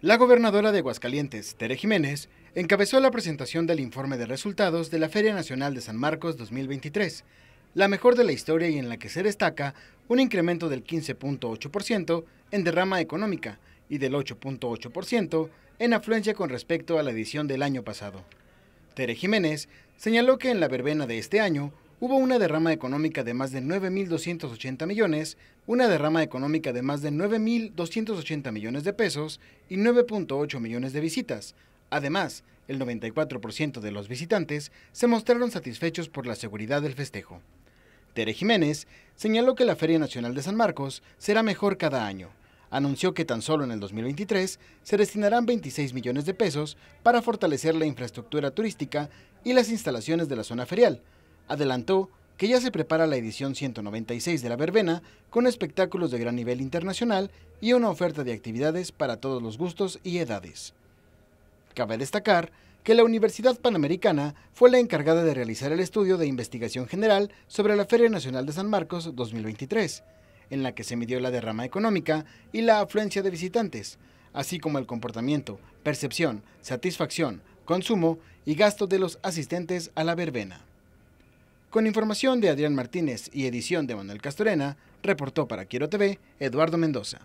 La gobernadora de Aguascalientes, Tere Jiménez, encabezó la presentación del informe de resultados de la Feria Nacional de San Marcos 2023, la mejor de la historia y en la que se destaca un incremento del 15.8% en derrama económica y del 8.8% en afluencia con respecto a la edición del año pasado. Tere Jiménez señaló que en la verbena de este año hubo una derrama económica de más de 9.280 millones, una derrama económica de más de 9.280 millones de pesos y 9.8 millones de visitas. Además, el 94% de los visitantes se mostraron satisfechos por la seguridad del festejo. Tere Jiménez señaló que la Feria Nacional de San Marcos será mejor cada año. Anunció que tan solo en el 2023 se destinarán 26 millones de pesos para fortalecer la infraestructura turística y las instalaciones de la zona ferial, adelantó que ya se prepara la edición 196 de la verbena con espectáculos de gran nivel internacional y una oferta de actividades para todos los gustos y edades. Cabe destacar que la Universidad Panamericana fue la encargada de realizar el estudio de investigación general sobre la Feria Nacional de San Marcos 2023, en la que se midió la derrama económica y la afluencia de visitantes, así como el comportamiento, percepción, satisfacción, consumo y gasto de los asistentes a la verbena. Con información de Adrián Martínez y edición de Manuel Castorena, reportó para Quiero TV Eduardo Mendoza.